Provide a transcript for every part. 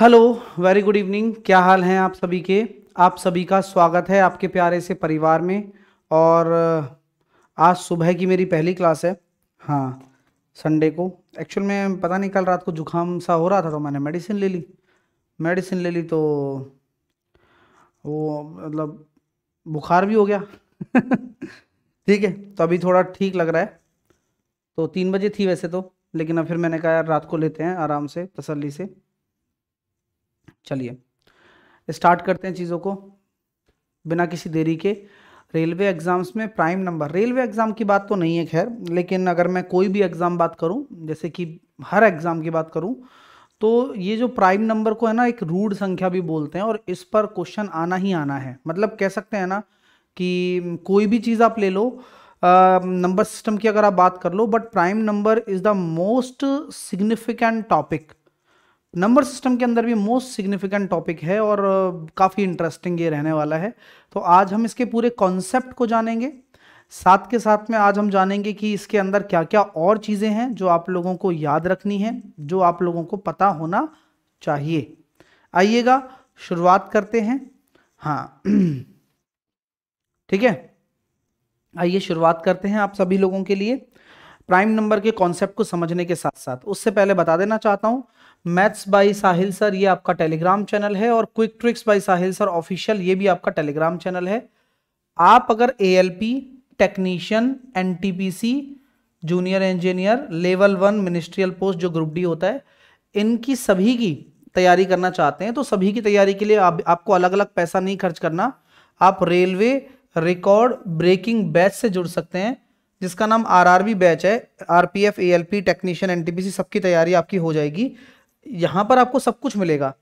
Hello very good evening क्या हाल हैं आप सभी के आप सभी का स्वागत है आपके प्यारे से परिवार में और आज सुबह की मेरी पहली क्लास है हाँ संडे को एक्चुअल में पता नहीं कल रात को जुकाम सा हो रहा था तो मैंने मेडिसिन ले ली मेडिसिन ले ली तो वो मतलब बुखार भी हो गया ठीक है तो अभी थोड़ा ठीक लग रहा है तो तीन बजे थी वैसे तो लेकिन अब फिर मैंने कहा यार रात को लेते हैं आराम से तसल्ली से चलिए स्टार्ट करते हैं चीज़ों को बिना किसी देरी के रेलवे एग्ज़ाम्स में प्राइम नंबर रेलवे एग्ज़ाम की बात तो नहीं है खैर लेकिन अगर मैं कोई भी एग्ज़ाम बात करूं जैसे कि हर एग्ज़ाम की बात करूँ तो ये जो प्राइम नंबर को है ना एक रूढ़ संख्या भी बोलते हैं और इस पर क्वेश्चन आना ही आना है मतलब कह सकते हैं ना कि कोई भी चीज़ आप ले लो नंबर सिस्टम की अगर आप बात कर लो but prime number is the most significant topic number system के अंदर भी मोस्ट सिग्निफिकेंट टॉपिक है और काफ़ी इंटरेस्टिंग ये रहने वाला है तो आज हम इसके पूरे कॉन्सेप्ट को जानेंगे साथ के साथ में आज हम जानेंगे कि इसके अंदर क्या क्या और चीज़ें हैं जो आप लोगों को याद रखनी है जो आप लोगों को पता होना चाहिए आइएगा शुरुआत करते हैं हाँ ठीक है आइए शुरुआत करते हैं आप सभी लोगों के लिए प्राइम नंबर के कॉन्सेप्ट को समझने के साथ साथ उससे पहले बता देना चाहता हूँ मैथ्स बाई साहिल सर ये आपका टेलीग्राम चैनल है और quick tricks by Sahil sir official ये भी आपका टेलीग्राम चैनल है आप अगर A technician and junior engineer level one ministerial post जो ग्रुप डी होता है इनकी सभी की तैयारी करना चाहते हैं तो सभी की तैयारी के लिए आप, आपको अलग अलग पैसा नहीं खर्च करना आप रेलवे रिकॉर्ड ब्रेकिंग बैच से जुड़ सकते हैं जिसका नाम आरआरबी बैच है आरपीएफ एएलपी टेक्नीशियन एनटीपीसी सबकी तैयारी आपकी हो जाएगी यहाँ पर आपको सब कुछ मिलेगा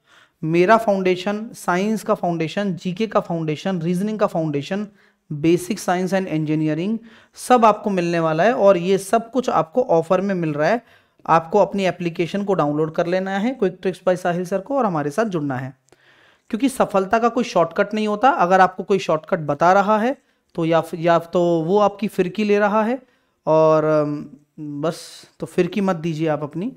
मेरा फाउंडेशन साइंस का फाउंडेशन जीके का फाउंडेशन रीजनिंग का foundation basic science and engineering सब आपको मिलने वाला है और ये सब कुछ आपको ऑफर में मिल रहा है आपको अपनी एप्लीकेशन को डाउनलोड कर लेना है quick tricks by Sahil sir को और हमारे साथ जुड़ना है क्योंकि सफलता का कोई शॉर्टकट नहीं होता अगर आपको कोई शॉर्टकट बता रहा है तो या या तो वो आपकी फिरकी ले रहा है और बस तो फिरकी मत दीजिए आप अपनी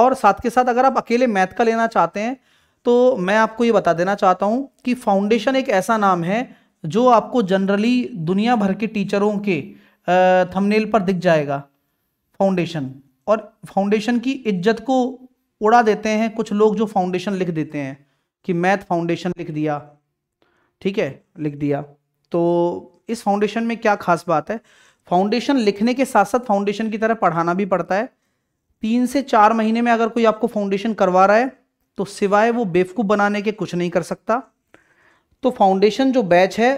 और साथ के साथ अगर आप अकेले मैथ का लेना चाहते हैं तो मैं आपको ये बता देना चाहता हूँ कि फाउंडेशन एक ऐसा नाम है जो आपको जनरली दुनिया भर के टीचरों के थंबनेल पर दिख जाएगा फाउंडेशन और फाउंडेशन की इज्जत को उड़ा देते हैं कुछ लोग जो फाउंडेशन लिख देते हैं कि मैथ फाउंडेशन लिख दिया ठीक है लिख दिया तो इस फाउंडेशन में क्या खास बात है फाउंडेशन लिखने के साथ साथ फाउंडेशन की तरह पढ़ाना भी पड़ता है तीन से चार महीने में अगर कोई आपको फाउंडेशन करवा रहा है तो सिवाय वो बेवकूफ़ बनाने के कुछ नहीं कर सकता तो फाउंडेशन जो बैच है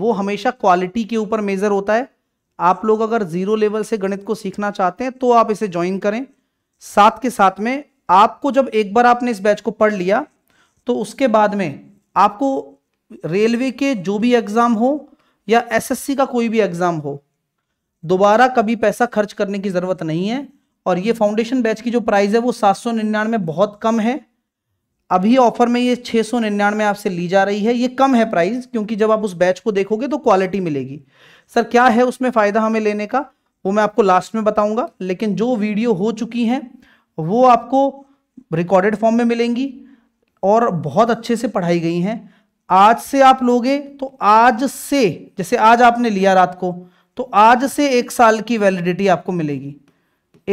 वो हमेशा क्वालिटी के ऊपर मेज़र होता है आप लोग अगर ज़ीरो लेवल से गणित को सीखना चाहते हैं तो आप इसे ज्वाइन करें साथ के साथ में आपको जब एक बार आपने इस बैच को पढ़ लिया तो उसके बाद में आपको रेलवे के जो भी एग्ज़ाम हो या एसएससी का कोई भी एग्जाम हो दोबारा कभी पैसा खर्च करने की ज़रूरत नहीं है और ये फाउंडेशन बैच की जो प्राइस है वो सात सौ निन्यानवे बहुत कम है अभी ऑफर में ये छः सौ निन्यानवे आपसे ली जा रही है ये कम है प्राइस क्योंकि जब आप उस बैच को देखोगे तो क्वालिटी मिलेगी सर क्या है उसमें फ़ायदा हमें लेने का वो मैं आपको लास्ट में बताऊंगा लेकिन जो वीडियो हो चुकी हैं वो आपको रिकॉर्डेड फॉर्म में मिलेंगी और बहुत अच्छे से पढ़ाई गई हैं आज से आप लोगे तो आज से जैसे आज आपने लिया रात को तो आज से एक साल की वैलिडिटी आपको मिलेगी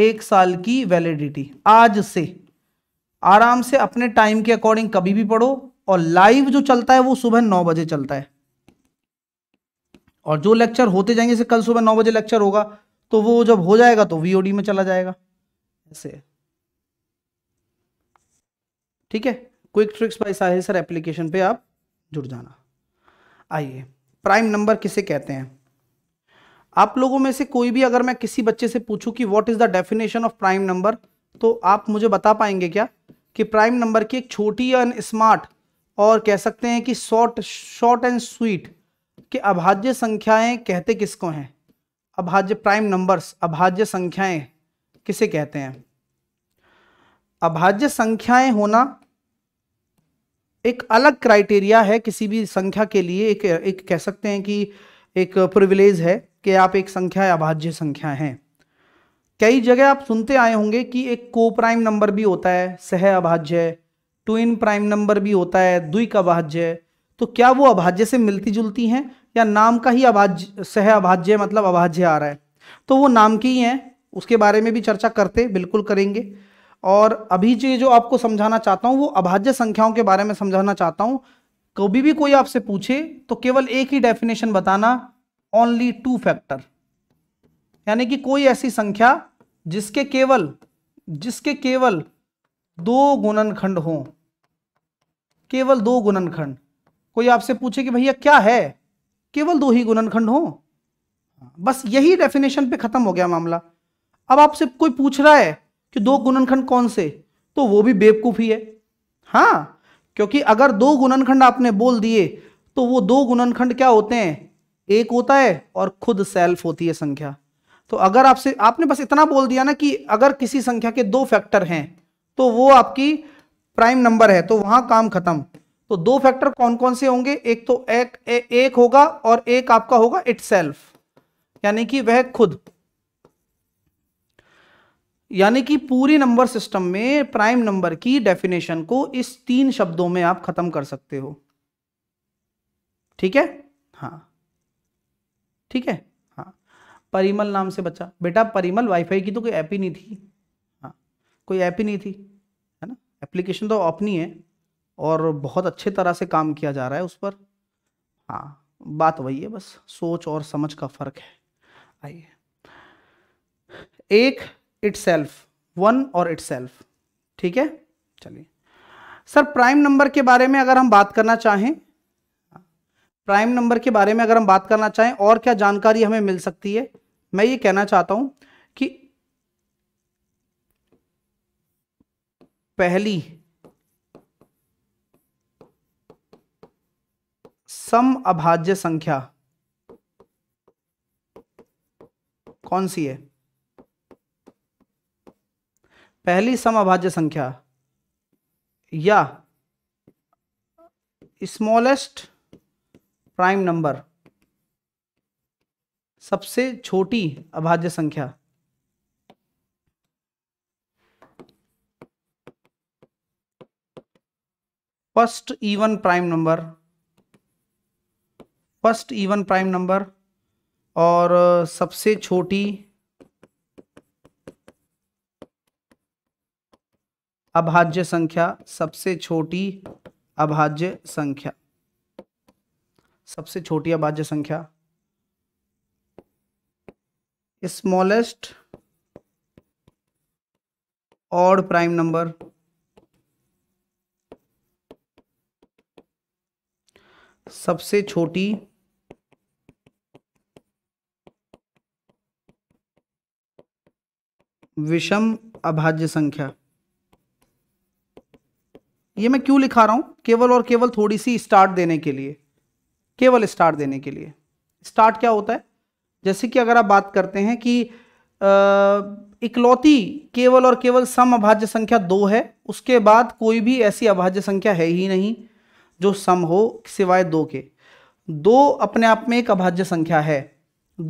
एक साल की वैलिडिटी आज से आराम से अपने टाइम के अकॉर्डिंग कभी भी पढ़ो और लाइव जो चलता है वो सुबह नौ बजे चलता है और जो लेक्चर होते जाएंगे से कल सुबह नौ बजे लेक्चर होगा तो वो जब हो जाएगा तो वीओडी में चला जाएगा ऐसे ठीक है quick tricks by Sahil sir application पे आप जुड़ जाना आइए प्राइम नंबर किसे कहते हैं आप लोगों में से कोई भी अगर मैं किसी बच्चे से पूछूं कि what is the definition of prime number तो आप मुझे बता पाएंगे क्या कि प्राइम नंबर की एक छोटी एंड स्मार्ट और कह सकते हैं कि शॉर्ट शॉर्ट एंड स्वीट के अभाज्य संख्याएं कहते किसको हैं अभाज्य प्राइम नंबर्स अभाज्य संख्याएं किसे कहते हैं अभाज्य संख्याएं होना एक अलग क्राइटेरिया है किसी भी संख्या के लिए एक एक कह सकते हैं कि एक प्रिविलेज है कि आप एक संख्या या भाज्य संख्या हैं कई जगह आप सुनते आए होंगे कि एक को प्राइम नंबर भी होता है सह अभाज्य टू इन प्राइम नंबर भी होता है द्विक अभाज्य तो क्या वो अभाज्य से मिलती जुलती हैं या नाम का ही अभाज्य सह अभाज्य मतलब अभाज्य आ रहा है तो वो नाम की ही है उसके बारे में भी चर्चा करते बिल्कुल करेंगे और अभी जी जो आपको समझाना चाहता हूँ वो अभाज्य संख्याओं के बारे में समझाना चाहता हूँ कभी भी कोई आपसे पूछे तो केवल एक ही डेफिनेशन बताना ओनली टू फैक्टर यानी कि कोई ऐसी संख्या जिसके केवल जिसके केवल दो गुणनखंड हों केवल दो गुणनखंड कोई आपसे पूछे कि भैया क्या है केवल दो ही गुणनखंड हों बस यही डेफिनेशन पे खत्म हो गया मामला अब आपसे कोई पूछ रहा है कि दो गुणनखंड कौन से तो वो भी बेवकूफ़ी है हाँ क्योंकि अगर दो गुणनखंड आपने बोल दिए तो वो दो गुणनखंड क्या होते हैं एक होता है और खुद सेल्फ होती है संख्या तो अगर आपसे आपने बस इतना बोल दिया ना कि अगर किसी संख्या के दो फैक्टर हैं तो वो आपकी प्राइम नंबर है तो वहां काम खत्म तो दो फैक्टर कौन कौन से होंगे एक तो एक, ए, एक होगा और एक आपका होगा इट यानी कि वह खुद यानी कि पूरी नंबर सिस्टम में प्राइम नंबर की डेफिनेशन को इस तीन शब्दों में आप खत्म कर सकते हो ठीक है हाँ ठीक है हाँ परिमल नाम से बच्चा बेटा परिमल वाईफाई की तो कोई ऐप ही नहीं थी हाँ कोई ऐप ही नहीं थी है ना एप्लीकेशन तो अपनी है और बहुत अच्छे तरह से काम किया जा रहा है उस पर हाँ बात वही है बस सोच और समझ का फर्क है आइए एक सेल्फ वन और सेल्फ ठीक है चलिए सर प्राइम नंबर के बारे में अगर हम बात करना चाहें प्राइम नंबर के बारे में अगर हम बात करना चाहें और क्या जानकारी हमें मिल सकती है मैं ये कहना चाहता हूं कि पहली सम अभाज्य संख्या कौन सी है पहली समाभाज्य संख्या या स्मॉलेस्ट प्राइम नंबर सबसे छोटी अभाज्य संख्या first even prime number first even prime number और सबसे छोटी अभाज्य संख्या सबसे छोटी अभाज्य संख्या सबसे छोटी अभाज्य संख्या स्मॉलेस्ट और प्राइम नंबर सबसे छोटी विषम अभाज्य संख्या ये मैं क्यों लिखा रहा हूं केवल और केवल थोड़ी सी स्टार्ट देने के लिए केवल स्टार्ट देने के लिए स्टार्ट क्या होता है जैसे कि अगर आप बात करते हैं कि इकलौती केवल और केवल सम अभाज्य संख्या दो है उसके बाद कोई भी ऐसी अभाज्य संख्या है ही नहीं जो सम हो सिवाय दो के दो अपने आप में एक अभाज्य संख्या है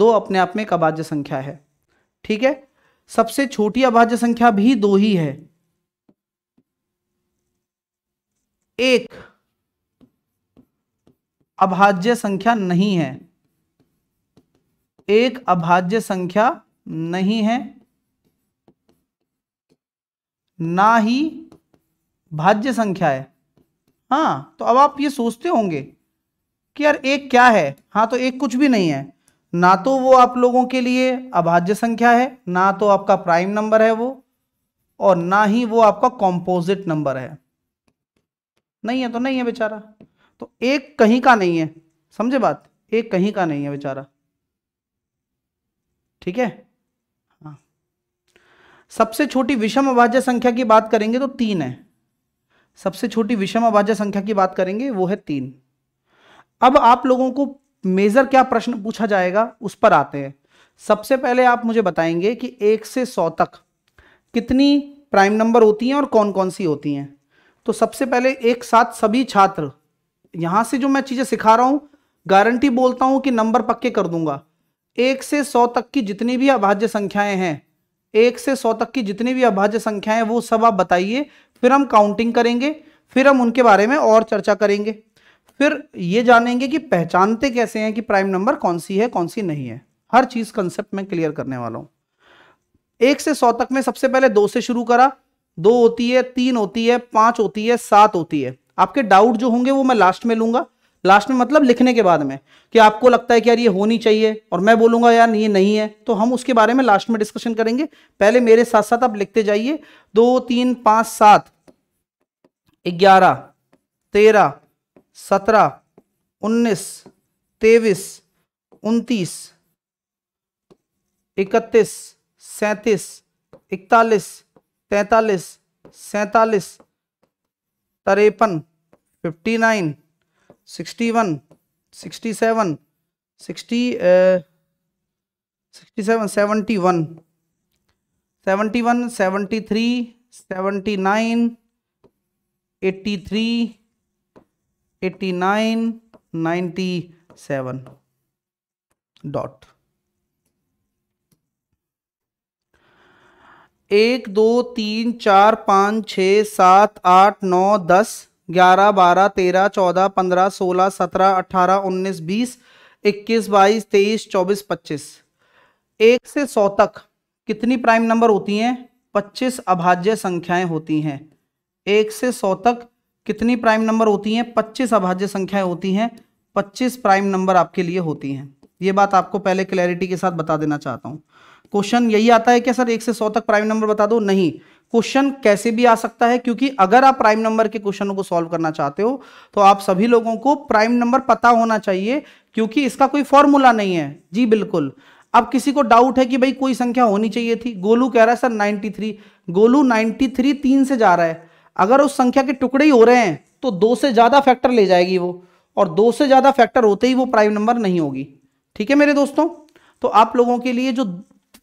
दो अपने आप में एक अभाज्य संख्या है ठीक है सबसे छोटी अभाज्य संख्या भी दो ही है एक अभाज्य संख्या नहीं है एक अभाज्य संख्या नहीं है ना ही भाज्य संख्या है हाँ तो अब आप ये सोचते होंगे कि यार एक क्या है हाँ तो एक कुछ भी नहीं है ना तो वो आप लोगों के लिए अभाज्य संख्या है ना तो आपका प्राइम नंबर है वो और ना ही वो आपका कॉम्पोजिट नंबर है नहीं है तो नहीं है बेचारा तो एक कहीं का नहीं है समझे बात एक कहीं का नहीं है बेचारा ठीक है हाँ। सबसे छोटी विषम अभाज्य संख्या की बात करेंगे तो तीन है सबसे छोटी विषम अभाज्य संख्या की बात करेंगे वो है तीन अब आप लोगों को मेजर क्या प्रश्न पूछा जाएगा उस पर आते हैं सबसे पहले आप मुझे बताएंगे कि एक से सौ तक कितनी प्राइम नंबर होती हैं और कौन कौन सी होती हैं तो सबसे पहले एक साथ सभी छात्र यहां से जो मैं चीज़ें सिखा रहा हूं गारंटी बोलता हूं कि नंबर पक्के कर दूंगा एक से सौ तक की जितनी भी अभाज्य संख्याएं हैं एक से सौ तक की जितनी भी अभाज्य संख्याएं वो सब आप बताइए फिर हम काउंटिंग करेंगे फिर हम उनके बारे में और चर्चा करेंगे फिर ये जानेंगे कि पहचानते कैसे हैं कि प्राइम नंबर कौन सी है कौन सी नहीं है हर चीज़ कंसेप्ट में क्लियर करने वाला हूं एक से सौ तक में सबसे पहले दो से शुरू करा दो होती है तीन होती है पांच होती है सात होती है आपके डाउट जो होंगे वो मैं लास्ट में लूंगा लास्ट में मतलब लिखने के बाद में कि आपको लगता है कि यार ये होनी चाहिए और मैं बोलूंगा यार ये नहीं है तो हम उसके बारे में लास्ट में डिस्कशन करेंगे पहले मेरे साथ साथ आप लिखते जाइए दो तीन पांच सात ग्यारह तेरह सत्रह उन्नीस तेईस उनतीस इकतीस सैतीस इकतालीस तैतालीस सैतालीस तिरपन fifty nine sixty one sixty seven sixty sixty seven seventy one seventy one seventy three seventy nine eighty three eighty nine ninety seven dot एक दो तीन चार पाँच छ सात आठ नौ दस ग्यारह बारह तेरह चौदह पंद्रह सोलह सत्रह अठारह उन्नीस बीस इक्कीस बाईस तेईस चौबीस पच्चीस एक से सौ तक कितनी प्राइम नंबर होती हैं पच्चीस अभाज्य संख्याएं होती हैं एक से सौ तक कितनी प्राइम नंबर होती हैं पच्चीस अभाज्य संख्याएं होती हैं पच्चीस प्राइम नंबर आपके लिए होती हैं ये बात आपको पहले क्लैरिटी के साथ बता देना चाहता हूँ क्वेश्चन यही आता है कि सर एक से सौ तक प्राइम नंबर बता दो नहीं क्वेश्चन कैसे भी आ सकता है क्योंकि अगर आप प्राइम नंबर के क्वेश्चनों को सॉल्व करना चाहते हो तो आप सभी लोगों को प्राइम नंबर पता होना चाहिए क्योंकि इसका कोई फॉर्मूला नहीं है जी बिल्कुल अब किसी को डाउट है कि भाई कोई संख्या होनी चाहिए थी गोलू कह रहा है सर 93 गोलू 93 तीन से जा रहा है अगर उस संख्या के टुकड़े ही हो रहे हैं तो दो से ज़्यादा फैक्टर ले जाएगी वो और दो से ज़्यादा फैक्टर होते ही वो प्राइम नंबर नहीं होगी ठीक है मेरे दोस्तों तो आप लोगों के लिए जो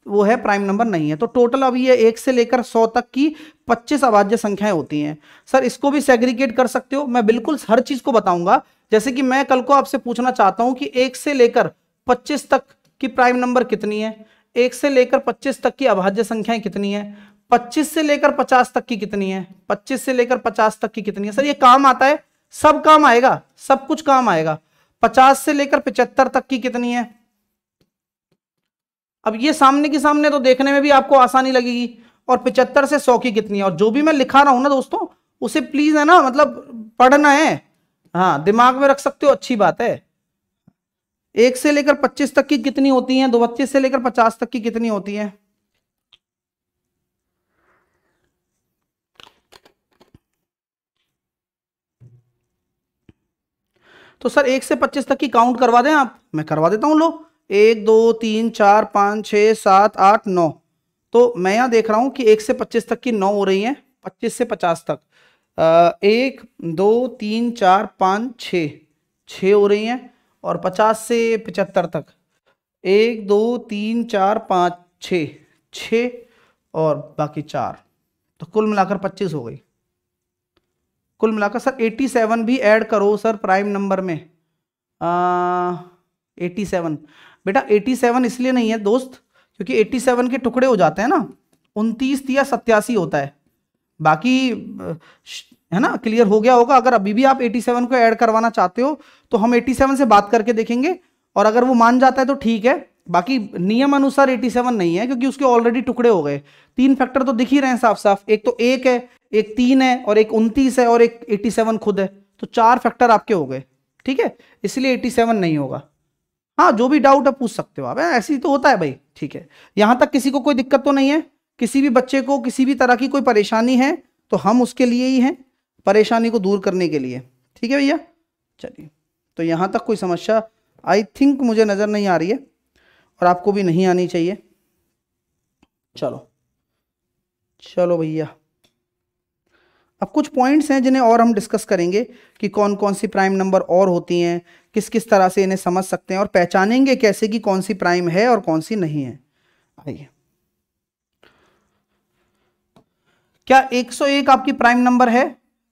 वो है प्राइम नंबर नहीं है तो टोटल अभी ये एक से लेकर सौ तक की पच्चीस अभाज्य संख्याएं होती हैं सर इसको भी सेग्रीगेट कर सकते हो मैं बिल्कुल हर चीज को बताऊंगा जैसे कि मैं कल को आपसे पूछना चाहता हूं कि एक से लेकर पच्चीस तक की प्राइम नंबर कितनी है एक से लेकर पच्चीस तक की अभाज्य संख्याएं कितनी है पच्चीस से लेकर पचास तक की कितनी है पच्चीस से लेकर पचास तक की कितनी है सर ये काम आता है सब काम आएगा सब कुछ काम आएगा पचास से लेकर पिचहत्तर तक की कितनी है अब ये सामने के सामने तो देखने में भी आपको आसानी लगेगी और पिचहत्तर से सौ की कितनी है और जो भी मैं लिखा रहा हूँ ना दोस्तों उसे प्लीज़ है ना मतलब पढ़ना है हाँ दिमाग में रख सकते हो अच्छी बात है एक से लेकर पच्चीस तक की कितनी होती है दो बत्तीस से लेकर पचास तक की कितनी होती है तो सर एक से पच्चीस तक की काउंट करवा दें आप मैं करवा देता हूं लोग एक दो तीन चार पाँच छः सात आठ नौ तो मैं यहाँ देख रहा हूँ कि एक से पच्चीस तक की नौ हो रही हैं पच्चीस से पचास तक एक दो तीन चार पाँच छ छः हो रही हैं और पचास से पचहत्तर तक एक दो तीन चार पाँच छ छ और बाकी चार तो कुल मिलाकर पच्चीस हो गई कुल मिलाकर सर एटी सेवन भी ऐड करो सर प्राइम नंबर में एटी सेवन बेटा 87 इसलिए नहीं है दोस्त क्योंकि 87 के टुकड़े हो जाते हैं ना उनतीस या सत्यासी होता है बाकी है ना क्लियर हो गया होगा अगर अभी भी आप 87 को ऐड करवाना चाहते हो तो हम 87 से बात करके देखेंगे और अगर वो मान जाता है तो ठीक है बाकी नियम अनुसार 87 नहीं है क्योंकि उसके ऑलरेडी टुकड़े हो गए तीन फैक्टर तो दिख ही रहे हैं साफ साफ एक तो एक है एक तीन है और एक उनतीस है और एक 87 खुद है तो चार फैक्टर आपके हो गए ठीक है इसलिए 87 नहीं होगा हाँ जो भी डाउट है पूछ सकते हो आप ऐसी तो होता है भाई ठीक है यहाँ तक किसी को कोई दिक्कत तो नहीं है किसी भी बच्चे को किसी भी तरह की कोई परेशानी है तो हम उसके लिए ही हैं परेशानी को दूर करने के लिए ठीक है भैया चलिए तो यहाँ तक कोई समस्या आई थिंक मुझे नज़र नहीं आ रही है और आपको भी नहीं आनी चाहिए चलो चलो भैया अब कुछ पॉइंट्स हैं जिन्हें और हम डिस्कस करेंगे कि कौन कौन सी प्राइम नंबर और होती हैं किस किस तरह से इन्हें समझ सकते हैं और पहचानेंगे कैसे कि कौन सी प्राइम है और कौन सी नहीं है आइए क्या 101 आपकी प्राइम नंबर है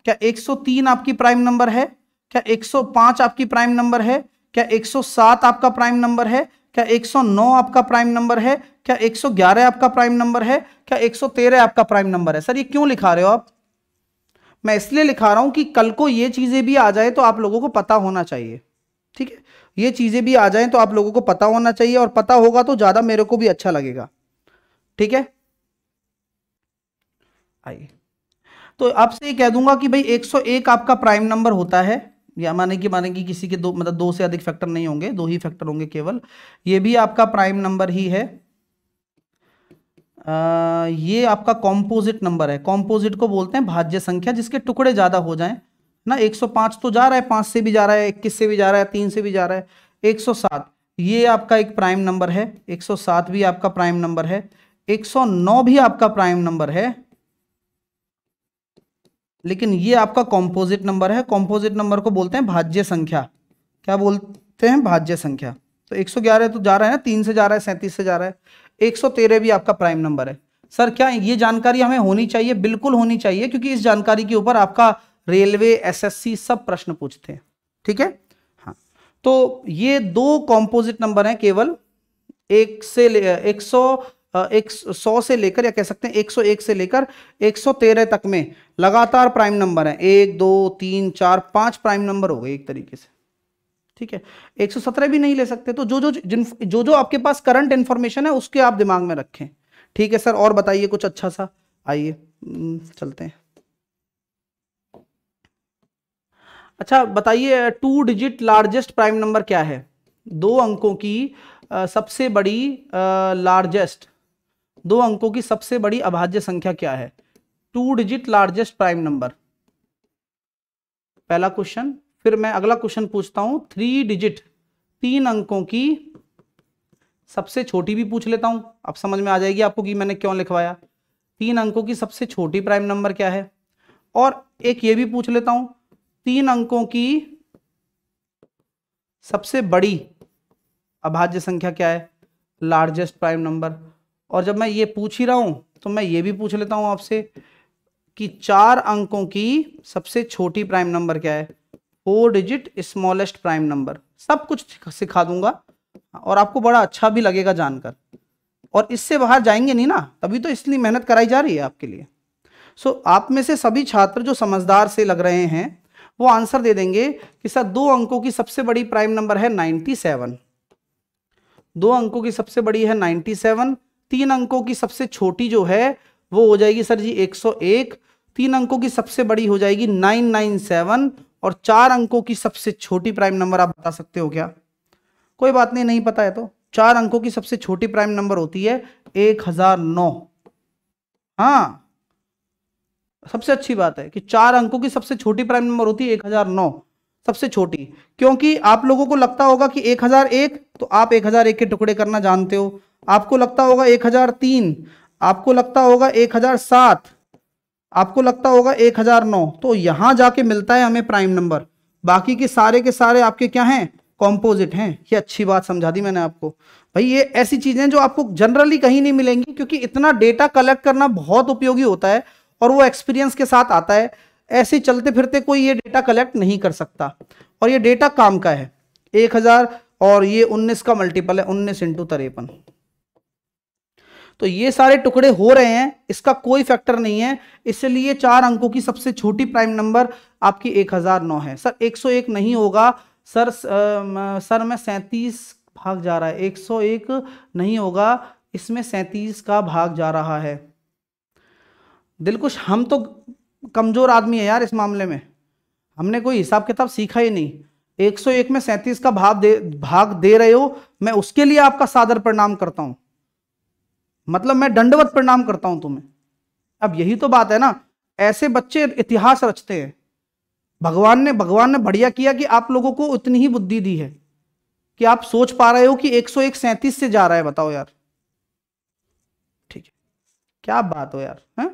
क्या 103 आपकी प्राइम नंबर है क्या 105 आपकी प्राइम नंबर है क्या 107 आपका प्राइम नंबर है क्या 109 आपका प्राइम नंबर है क्या 111 आपका प्राइम नंबर है क्या 113 आपका प्राइम नंबर है सर ये क्यों लिखा रहे हो आप मैं इसलिए लिखा रहा हूं कि कल को ये चीज़ें भी आ जाए तो आप लोगों को पता होना चाहिए ठीक है ये चीज़ें भी आ जाए तो आप लोगों को पता होना चाहिए और पता होगा तो ज़्यादा मेरे को भी अच्छा लगेगा ठीक है आइए तो आपसे ये कह दूंगा कि भाई 101 आपका प्राइम नंबर होता है या माने कि माने कि किसी के दो मतलब दो से अधिक फैक्टर नहीं होंगे दो ही फैक्टर होंगे केवल ये भी आपका प्राइम नंबर ही है ये आपका कॉम्पोजिट नंबर है कॉम्पोजिट को बोलते हैं भाज्य संख्या जिसके टुकड़े ज़्यादा हो जाए ना 105 तो जा रहा है पांच से भी जा रहा है इक्कीस से भी जा रहा है तीन से भी जा रहा है 107 ये आपका एक प्राइम नंबर है 107 भी आपका प्राइम नंबर है 109 भी आपका प्राइम नंबर है लेकिन ये आपका कॉम्पोजिट नंबर है कॉम्पोजिट नंबर को बोलते हैं भाज्य संख्या क्या बोलते हैं भाज्य संख्या तो 111 तो जा रहा है ना तीन से जा रहा है सैंतीस से जा रहा है 113 भी आपका प्राइम नंबर है सर क्या ये जानकारी हमें होनी चाहिए बिल्कुल होनी चाहिए क्योंकि इस जानकारी के ऊपर आपका रेलवे एसएससी सब प्रश्न पूछते हैं ठीक है हाँ तो ये दो कॉम्पोजिट नंबर हैं केवल एक से एक सौ एक सौ से लेकर या कह सकते हैं एक सौ एक से लेकर एक सौ तेरह तक में लगातार प्राइम नंबर है एक दो तीन चार पांच प्राइम नंबर हो गए एक तरीके से ठीक है 117 भी नहीं ले सकते तो जो जो जिन जो जो आपके पास करंट इन्फॉर्मेशन है उसके आप दिमाग में रखें ठीक है सर और बताइए कुछ अच्छा सा आइए हम्म, चलते हैं अच्छा बताइए two digit largest prime number क्या है दो अंकों की आ, सबसे बड़ी लार्जेस्ट दो अंकों की सबसे बड़ी अभाज्य संख्या क्या है two digit largest prime number पहला क्वेश्चन फिर मैं अगला क्वेश्चन पूछता हूं थ्री डिजिट तीन अंकों की सबसे छोटी भी पूछ लेता हूं अब समझ में आ जाएगी आपको कि मैंने क्यों लिखवाया तीन अंकों की सबसे छोटी प्राइम नंबर क्या है और एक ये भी पूछ लेता हूं तीन अंकों की सबसे बड़ी अभाज्य संख्या क्या है लार्जेस्ट प्राइम नंबर और जब मैं ये पूछ ही रहा हूं तो मैं ये भी पूछ लेता हूं आपसे कि चार अंकों की सबसे छोटी प्राइम नंबर क्या है four digit smallest prime number सब कुछ सिखा दूंगा और आपको बड़ा अच्छा भी लगेगा जानकर और इससे बाहर जाएंगे नहीं ना तभी तो इसलिए मेहनत कराई जा रही है आपके लिए सो so, आप में से सभी छात्र जो समझदार से लग रहे हैं वो आंसर दे देंगे कि सर दो अंकों की सबसे बड़ी प्राइम नंबर है 97 दो अंकों की सबसे बड़ी है 97 तीन अंकों की सबसे छोटी जो है वो हो जाएगी सर जी 101 तीन अंकों की सबसे बड़ी हो जाएगी और चार अंकों की सबसे छोटी प्राइम नंबर आप बता सकते हो क्या कोई बात नहीं नहीं पता है तो चार अंकों की सबसे छोटी प्राइम नंबर होती है एक हजार नौ हाँ सबसे अच्छी बात है कि चार अंकों की सबसे छोटी प्राइम नंबर होती है एक हजार नौ सबसे छोटी क्योंकि आप लोगों को लगता होगा कि एक हजार एक तो आप एक हजार एक के टुकड़े करना जानते हो आपको लगता होगा एक हजार तीन आपको लगता होगा एक हजार सात आपको लगता होगा एक हजार नौ तो यहां जाके मिलता है हमें प्राइम नंबर बाकी के सारे के सारे आपके क्या हैं कॉम्पोजिट हैं ये अच्छी बात समझा दी मैंने आपको भाई ये ऐसी चीजें जो आपको जनरली कहीं नहीं मिलेंगी क्योंकि इतना डेटा कलेक्ट करना बहुत उपयोगी होता है और वो एक्सपीरियंस के साथ आता है ऐसे चलते फिरते कोई ये डेटा कलेक्ट नहीं कर सकता और ये डेटा काम का है एक हजार और ये उन्नीस का मल्टीपल है उन्नीस इंटू तरेपन तो ये सारे टुकड़े हो रहे हैं इसका कोई फैक्टर नहीं है इसलिए चार अंकों की सबसे छोटी प्राइम नंबर आपकी एक हजार नौ है सर एक सौ एक नहीं होगा सर आ, सर मैं सैंतीस भाग जा रहा है एक सौ एक नहीं होगा इसमें सैंतीस का भाग जा रहा है दिलकुश हम तो कमज़ोर आदमी है यार इस मामले में हमने कोई हिसाब किताब सीखा ही नहीं 101 में 37 का भाग दे भाग दे रहे हो मैं उसके लिए आपका सादर प्रणाम करता हूं मतलब मैं दंडवत प्रणाम करता हूं तुम्हें अब यही तो बात है ना ऐसे बच्चे इतिहास रचते हैं भगवान ने भगवान ने बढ़िया किया कि आप लोगों को उतनी ही बुद्धि दी है कि आप सोच पा रहे हो कि एक सौ एक सैंतीस से जा रहा है बताओ यार ठीक है क्या बात हो यार है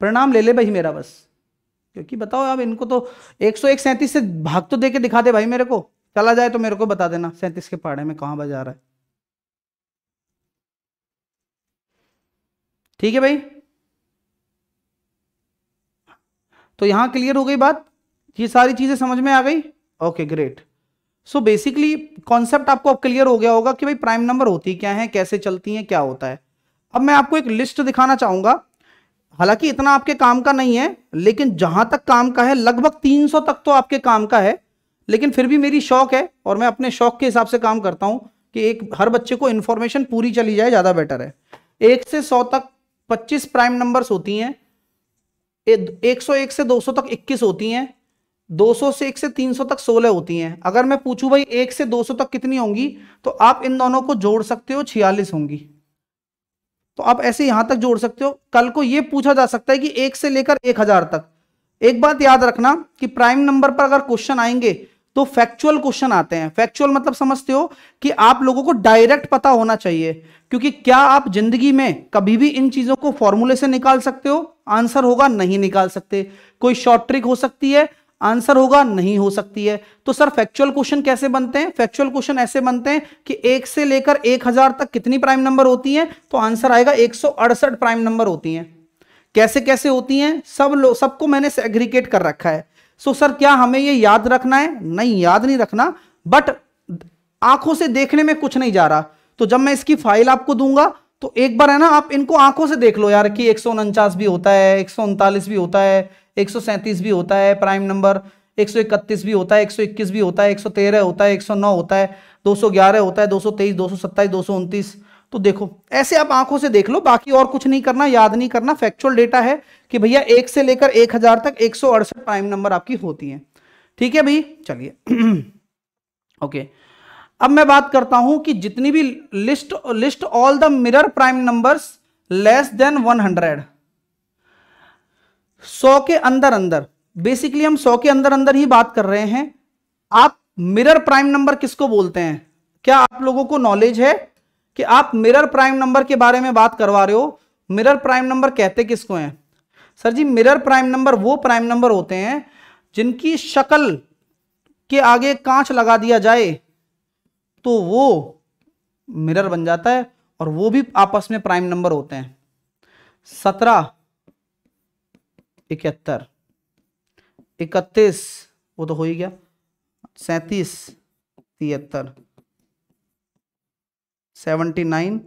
प्रणाम ले ले भाई मेरा बस क्योंकि बताओ आप इनको तो एक सौ एक सैंतीस से भाग तो दे के दिखा दे भाई मेरे को चला जाए तो मेरे को बता देना सैंतीस के पहाड़े में कहाँ बजा रहा है ठीक है भाई तो यहाँ क्लियर हो गई बात ये सारी चीज़ें समझ में आ गई okay great so basically concept आपको अब क्लियर हो गया होगा कि भाई प्राइम नंबर होती क्या है कैसे चलती हैं क्या होता है अब मैं आपको एक लिस्ट दिखाना चाहूंगा हालांकि इतना आपके काम का नहीं है लेकिन जहां तक काम का है लगभग 300 तक तो आपके काम का है लेकिन फिर भी मेरी शौक है और मैं अपने शौक के हिसाब से काम करता हूं कि एक हर बच्चे को इन्फॉर्मेशन पूरी चली जाए ज़्यादा बेटर है एक से सौ तक पच्चीस प्राइम नंबर्स होती हैं एक सौ एक से दो सौ तक इक्कीस होती हैं दो सौ से एक से तीन सौ तक सोलह होती हैं अगर मैं पूछूं भाई एक से दो सौ तक कितनी होंगी तो आप इन दोनों को जोड़ सकते हो छियालीस होंगी तो आप ऐसे यहां तक जोड़ सकते हो कल को यह पूछा जा सकता है कि एक से लेकर एक हजार तक एक बात याद रखना कि प्राइम नंबर पर अगर क्वेश्चन आएंगे तो फैक्चुअल क्वेश्चन आते हैं फैक्चुअल मतलब समझते हो कि आप लोगों को डायरेक्ट पता होना चाहिए क्योंकि क्या आप जिंदगी में कभी भी इन चीजों को फॉर्मूले से निकाल सकते हो आंसर होगा नहीं निकाल सकते कोई शॉर्ट ट्रिक हो सकती है आंसर होगा नहीं हो सकती है तो सर फैक्चुअल क्वेश्चन कैसे बनते हैं फैक्चुअल क्वेश्चन ऐसे बनते हैं कि एक से लेकर एक हजार तक कितनी प्राइम नंबर होती है तो आंसर आएगा एक प्राइम नंबर होती है कैसे कैसे होती हैं सब लोग सबको मैंने एग्रीकेट कर रखा है सो सर क्या हमें ये याद रखना है नहीं याद नहीं रखना बट आंखों से देखने में कुछ नहीं जा रहा तो जब मैं इसकी फाइल आपको दूंगा तो एक बार है ना आप इनको आंखों से देख लो यार कि एक भी होता है एक भी होता है एक भी होता है प्राइम नंबर 131 भी होता है 121 भी होता है 113 होता है 109 होता है 211 होता है 223 227 229 तो देखो ऐसे आप आंखों से देख लो बाकी और कुछ नहीं करना याद नहीं करना फैक्चुअल डेटा है कि भैया एक से लेकर एक हजार तक एक प्राइम नंबर आपकी होती है ठीक है भाई चलिए ओके अब मैं बात करता हूं कि जितनी भी list list all the mirror prime numbers less than 100 सौ के अंदर अंदर बेसिकली हम सौ के अंदर अंदर ही बात कर रहे हैं आप मिरर प्राइम नंबर किसको बोलते हैं क्या आप लोगों को नॉलेज है कि आप मिरर प्राइम नंबर के बारे में बात करवा रहे हो मिरर प्राइम नंबर कहते किसको हैं sir ji mirror prime number वो प्राइम नंबर होते हैं जिनकी शक्ल के आगे कांच लगा दिया जाए तो वो मिरर बन जाता है और वो भी आपस में प्राइम नंबर होते हैं सत्रह इकहत्तर इकतीस वो तो हो ही गया सैतीस तिहत्तर सेवेंटी नाइन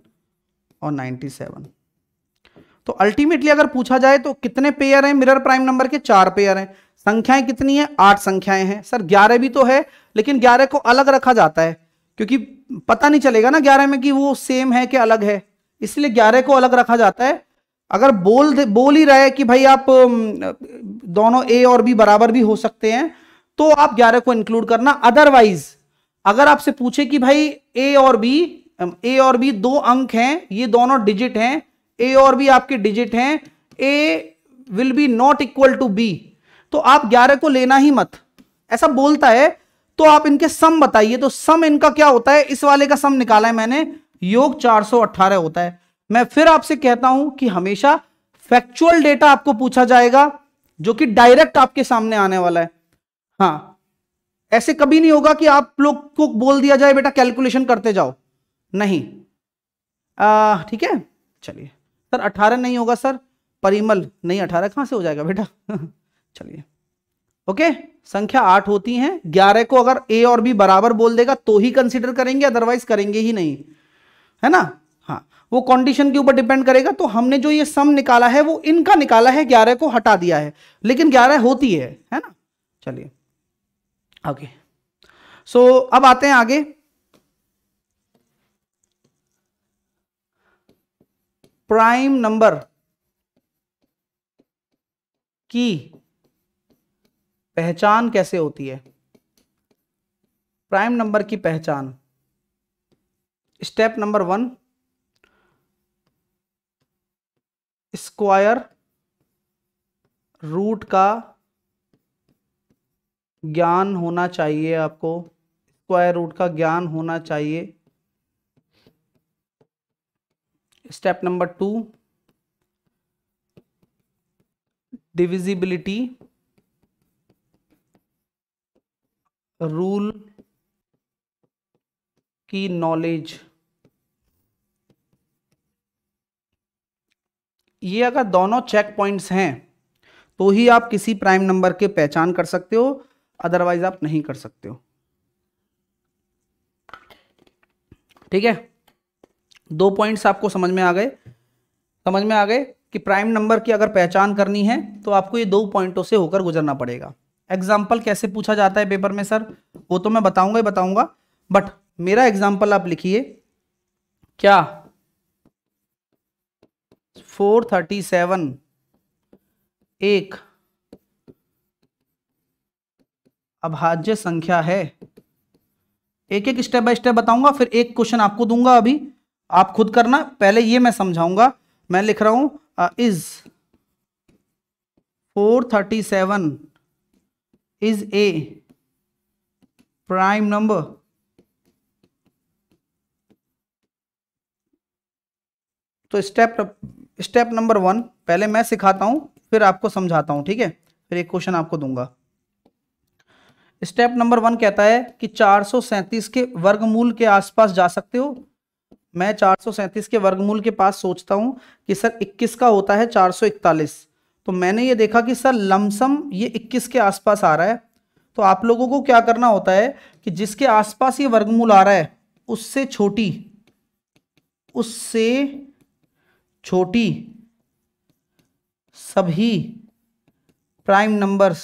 और नाइन्टी सेवन तो अल्टीमेटली अगर पूछा जाए तो कितने पेयर हैं मिरर प्राइम नंबर के चार पेयर हैं संख्याएं कितनी है आठ संख्याएं हैं सर ग्यारह भी तो है लेकिन ग्यारह को अलग रखा जाता है क्योंकि पता नहीं चलेगा ना ग्यारह में कि वो सेम है कि अलग है इसलिए ग्यारह को अलग रखा जाता है अगर बोल दे बोल ही रहा है कि भाई आप दोनों ए और बी बराबर भी हो सकते हैं तो आप ग्यारह को इंक्लूड करना अदरवाइज अगर आपसे पूछे कि भाई ए और बी ए और बी दो अंक हैं ये दोनों डिजिट हैं ए और बी आपके डिजिट हैं A will be not equal to B तो आप ग्यारह को लेना ही मत ऐसा बोलता है तो आप इनके सम बताइए तो सम इनका क्या होता है इस वाले का सम निकाला है मैंने योग चार होता है मैं फिर आपसे कहता हूं कि हमेशा फैक्चुअल डेटा आपको पूछा जाएगा जो कि डायरेक्ट आपके सामने आने वाला है हाँ ऐसे कभी नहीं होगा कि आप लोग को बोल दिया जाए बेटा कैलकुलेशन करते जाओ नहीं ठीक है चलिए सर अठारह नहीं होगा सर परिमल नहीं अठारह कहां से हो जाएगा बेटा चलिए ओके संख्या आठ होती है ग्यारह को अगर ए और बी बराबर बोल देगा तो ही कंसिडर करेंगे अदरवाइज करेंगे ही नहीं है ना हाँ वो कंडीशन के ऊपर डिपेंड करेगा तो हमने जो ये सम निकाला है वो इनका निकाला है ग्यारह को हटा दिया है लेकिन ग्यारह होती है है ना चलिए ओके सो अब आते हैं आगे प्राइम नंबर की पहचान कैसे होती है प्राइम नंबर की पहचान step number one square root का ज्ञान होना चाहिए आपको स्क्वायर रूट का ज्ञान होना चाहिए step number two divisibility rule की नॉलेज ये अगर दोनों चेक पॉइंट्स हैं तो ही आप किसी प्राइम नंबर के पहचान कर सकते हो अदरवाइज आप नहीं कर सकते हो ठीक है दो पॉइंट्स आपको समझ में आ गए समझ में आ गए कि प्राइम नंबर की अगर पहचान करनी है तो आपको ये दो पॉइंटों से होकर गुजरना पड़ेगा एग्जाम्पल कैसे पूछा जाता है पेपर में सर वो तो मैं बताऊंगा ही बताऊंगा बट मेरा एग्जाम्पल आप लिखिए क्या फोर थर्टी सेवन एक अभाज्य संख्या है एक एक स्टेप बाय स्टेप बताऊंगा फिर एक क्वेश्चन आपको दूंगा अभी आप खुद करना पहले ये मैं समझाऊंगा मैं लिख रहा हूं is four thirty seven is a prime number तो स्टेप स्टेप नंबर वन पहले मैं सिखाता हूँ फिर आपको समझाता हूँ ठीक है फिर एक क्वेश्चन आपको दूंगा स्टेप नंबर वन कहता है कि चार के वर्गमूल के आसपास जा सकते हो मैं चार के वर्गमूल के पास सोचता हूँ कि सर 21 का होता है 441 तो मैंने ये देखा कि सर लमसम ये 21 के आसपास आ रहा है तो आप लोगों को क्या करना होता है कि जिसके आसपास ये वर्गमूल आ रहा है उससे छोटी उससे छोटी सभी प्राइम नंबर्स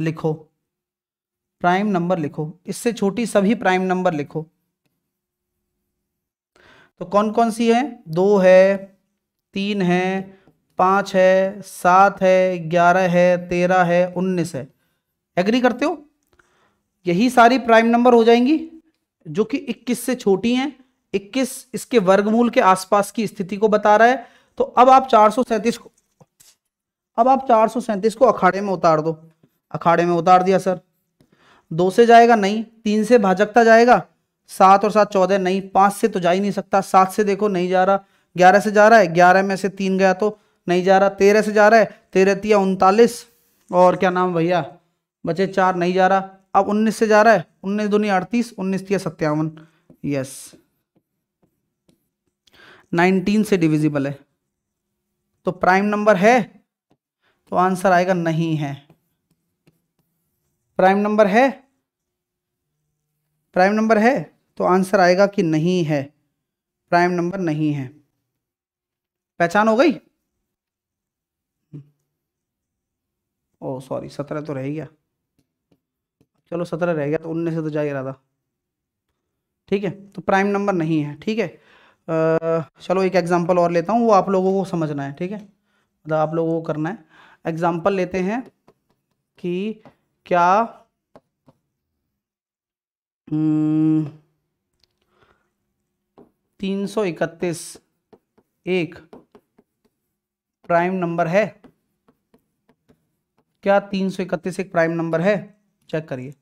लिखो प्राइम नंबर लिखो इससे छोटी सभी प्राइम नंबर लिखो तो कौन कौन सी है दो है तीन है पांच है सात है ग्यारह है तेरह है उन्नीस है एग्री करते हो यही सारी प्राइम नंबर हो जाएंगी जो कि इक्कीस से छोटी हैं 21 इसके वर्गमूल के आसपास की स्थिति को बता रहा है तो अब आप चार को अब आप चार को अखाड़े में उतार दो अखाड़े में उतार दिया सर दो से जाएगा नहीं तीन से भाजकता जाएगा सात और सात चौदह नहीं पांच से तो जा ही नहीं सकता सात से देखो नहीं जा रहा ग्यारह से जा रहा है ग्यारह में से तीन गया तो नहीं जा रहा तेरह से जा रहा है तेरह तिया उनतालीस और क्या नाम भैया बचे चार नहीं जा रहा अब उन्नीस से जा रहा है उन्नीस दुनिया अड़तीस उन्नीस तिया सत्तावन यस नाइनटीन से डिविजिबल है तो प्राइम नंबर है तो आंसर आएगा नहीं है प्राइम नंबर है प्राइम नंबर है तो आंसर आएगा कि नहीं है प्राइम नंबर नहीं है पहचान हो गई ओ सॉरी सत्रह तो रह गया चलो सत्रह रह गया तो उन्नीस से तो जा ही रहा था ठीक है तो प्राइम नंबर नहीं है ठीक है चलो एक एग्ज़ाम्पल और लेता हूँ वो आप लोगों को समझना है ठीक है मतलब आप लोगों को करना है एग्ज़ाम्पल लेते हैं कि क्या हम्म, तीन सौ इकतीस एक प्राइम नंबर है क्या तीन सौ इकतीस एक प्राइम नंबर है चेक करिए